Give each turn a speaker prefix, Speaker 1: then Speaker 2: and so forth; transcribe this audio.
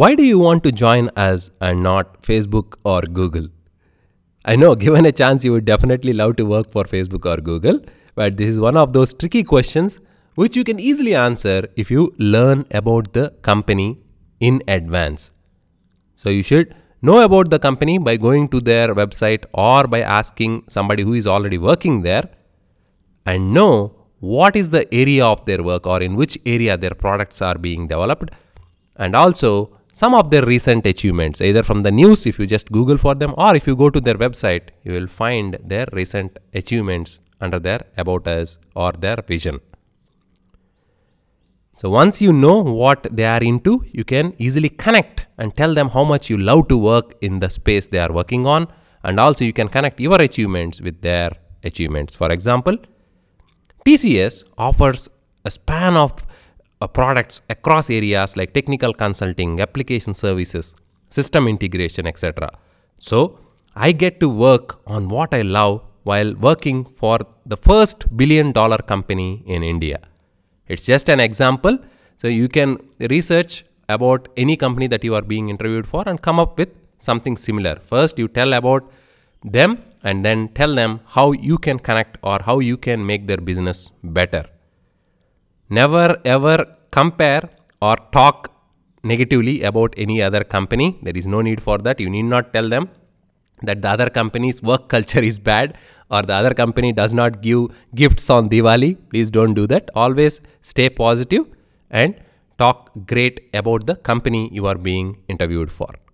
Speaker 1: Why do you want to join us and not Facebook or Google? I know, given a chance, you would definitely love to work for Facebook or Google, but this is one of those tricky questions which you can easily answer if you learn about the company in advance. So you should know about the company by going to their website or by asking somebody who is already working there and know what is the area of their work or in which area their products are being developed and also some of their recent achievements either from the news if you just google for them or if you go to their website you will find their recent achievements under their about us or their vision so once you know what they are into you can easily connect and tell them how much you love to work in the space they are working on and also you can connect your achievements with their achievements for example tcs offers a span of uh, products across areas like technical consulting, application services, system integration, etc. So I get to work on what I love while working for the first billion dollar company in India. It's just an example. So you can research about any company that you are being interviewed for and come up with something similar. First, you tell about them and then tell them how you can connect or how you can make their business better. Never ever compare or talk negatively about any other company. There is no need for that. You need not tell them that the other company's work culture is bad or the other company does not give gifts on Diwali. Please don't do that. Always stay positive and talk great about the company you are being interviewed for.